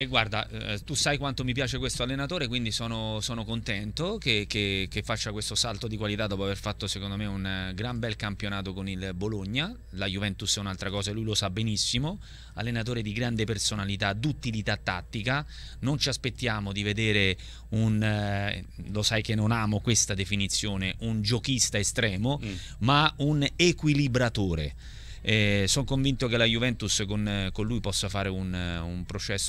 E guarda, eh, tu sai quanto mi piace questo allenatore, quindi sono, sono contento che, che, che, faccia questo salto di qualità dopo aver fatto secondo me un eh, gran bel campionato con il Bologna. La Juventus è un'altra cosa, lui lo sa benissimo. Allenatore di grande personalità, d'utilità tattica. Non ci aspettiamo di vedere un, eh, lo sai che non amo questa definizione, un giochista estremo, mm. ma un equilibratore e sono convinto che la Juventus con, con lui possa fare un, un,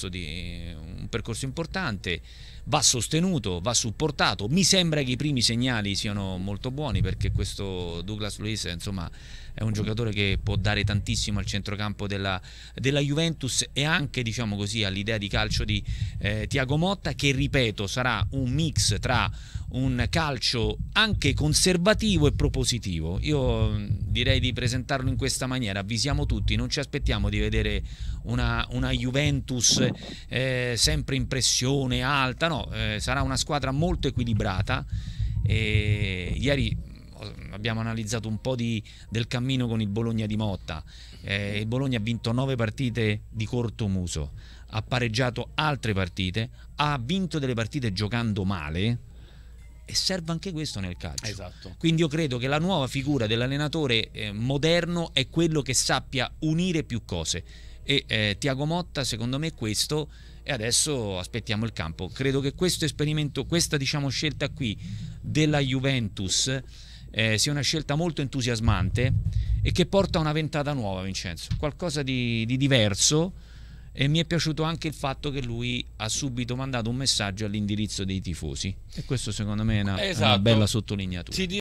di, un percorso importante. Va sostenuto, va supportato. Mi sembra che i primi segnali siano molto buoni perché questo Douglas Luiz insomma, è un giocatore che può dare tantissimo al centrocampo della, della Juventus e anche diciamo così, all'idea di calcio di eh, Tiago Motta che ripeto sarà un mix tra un calcio anche conservativo e propositivo. Io mm, direi di presentarlo in questa maniera, avvisiamo tutti, non ci aspettiamo di vedere una, una Juventus eh, sempre in pressione alta, no, eh, sarà una squadra molto equilibrata. E ieri mm, abbiamo analizzato un po' di, del cammino con il Bologna di Motta. Eh, il Bologna ha vinto nove partite di corto muso, ha pareggiato altre partite, ha vinto delle partite giocando male, e serve anche questo nel calcio. Esatto. Quindi io credo che la nuova figura dell'allenatore eh, moderno è quello che sappia unire più cose. E eh, Tiago Motta, secondo me, è questo. E adesso aspettiamo il campo. Credo che questo esperimento, questa diciamo, scelta qui della Juventus eh, sia una scelta molto entusiasmante e che porta a una ventata nuova, Vincenzo. Qualcosa di, di diverso e mi è piaciuto anche il fatto che lui ha subito mandato un messaggio all'indirizzo dei tifosi e questo secondo me è una, esatto. una bella sottolineatura.